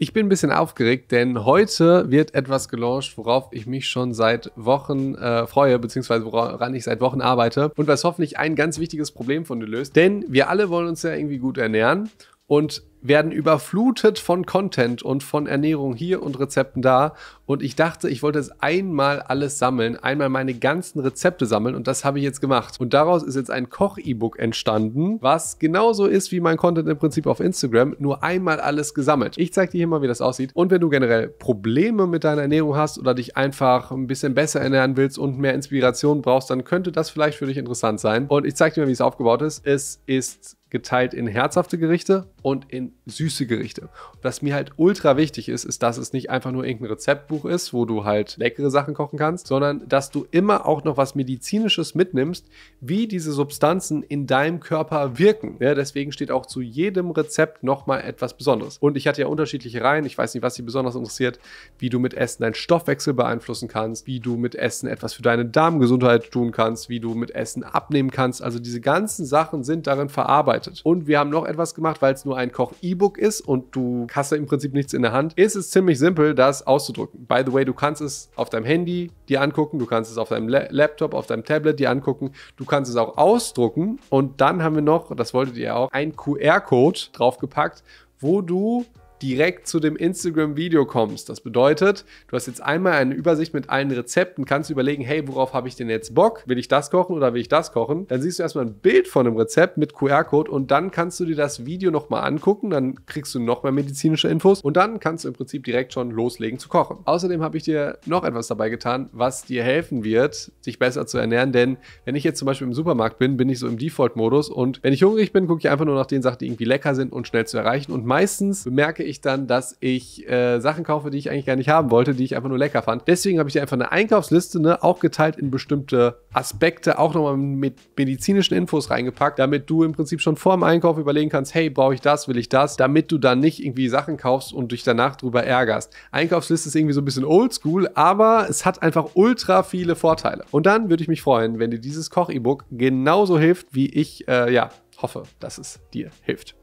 Ich bin ein bisschen aufgeregt, denn heute wird etwas gelauncht, worauf ich mich schon seit Wochen äh, freue, beziehungsweise woran ich seit Wochen arbeite und was hoffentlich ein ganz wichtiges Problem von dir löst. Denn wir alle wollen uns ja irgendwie gut ernähren und werden überflutet von Content und von Ernährung hier und Rezepten da. Und ich dachte, ich wollte es einmal alles sammeln, einmal meine ganzen Rezepte sammeln und das habe ich jetzt gemacht. Und daraus ist jetzt ein Koch-E-Book entstanden, was genauso ist wie mein Content im Prinzip auf Instagram, nur einmal alles gesammelt. Ich zeige dir hier mal, wie das aussieht. Und wenn du generell Probleme mit deiner Ernährung hast oder dich einfach ein bisschen besser ernähren willst und mehr Inspiration brauchst, dann könnte das vielleicht für dich interessant sein. Und ich zeige dir mal, wie es aufgebaut ist. Es ist geteilt in herzhafte Gerichte und in süße Gerichte. Was mir halt ultra wichtig ist, ist, dass es nicht einfach nur irgendein Rezeptbuch ist, wo du halt leckere Sachen kochen kannst, sondern dass du immer auch noch was Medizinisches mitnimmst, wie diese Substanzen in deinem Körper wirken. Ja, deswegen steht auch zu jedem Rezept nochmal etwas Besonderes. Und ich hatte ja unterschiedliche Reihen. Ich weiß nicht, was dich besonders interessiert, wie du mit Essen deinen Stoffwechsel beeinflussen kannst, wie du mit Essen etwas für deine Darmgesundheit tun kannst, wie du mit Essen abnehmen kannst. Also diese ganzen Sachen sind darin verarbeitet. Und wir haben noch etwas gemacht, weil es nur ein Koch E-Book ist und du hast da im Prinzip nichts in der Hand, ist es ziemlich simpel, das auszudrucken. By the way, du kannst es auf deinem Handy dir angucken, du kannst es auf deinem La Laptop, auf deinem Tablet dir angucken, du kannst es auch ausdrucken und dann haben wir noch, das wolltet ihr auch, einen QR-Code draufgepackt, wo du direkt zu dem Instagram-Video kommst. Das bedeutet, du hast jetzt einmal eine Übersicht mit allen Rezepten, kannst überlegen, hey, worauf habe ich denn jetzt Bock? Will ich das kochen oder will ich das kochen? Dann siehst du erstmal ein Bild von einem Rezept mit QR-Code und dann kannst du dir das Video nochmal angucken, dann kriegst du noch mehr medizinische Infos und dann kannst du im Prinzip direkt schon loslegen zu kochen. Außerdem habe ich dir noch etwas dabei getan, was dir helfen wird, dich besser zu ernähren, denn wenn ich jetzt zum Beispiel im Supermarkt bin, bin ich so im Default-Modus und wenn ich hungrig bin, gucke ich einfach nur nach den Sachen, die irgendwie lecker sind und schnell zu erreichen und meistens bemerke ich, ich dann, dass ich äh, Sachen kaufe, die ich eigentlich gar nicht haben wollte, die ich einfach nur lecker fand. Deswegen habe ich dir einfach eine Einkaufsliste, ne, auch geteilt in bestimmte Aspekte, auch nochmal mit medizinischen Infos reingepackt, damit du im Prinzip schon vor dem Einkauf überlegen kannst, hey, brauche ich das, will ich das, damit du dann nicht irgendwie Sachen kaufst und dich danach drüber ärgerst. Einkaufsliste ist irgendwie so ein bisschen oldschool, aber es hat einfach ultra viele Vorteile. Und dann würde ich mich freuen, wenn dir dieses Koch-E-Book genauso hilft, wie ich, äh, ja, hoffe, dass es dir hilft.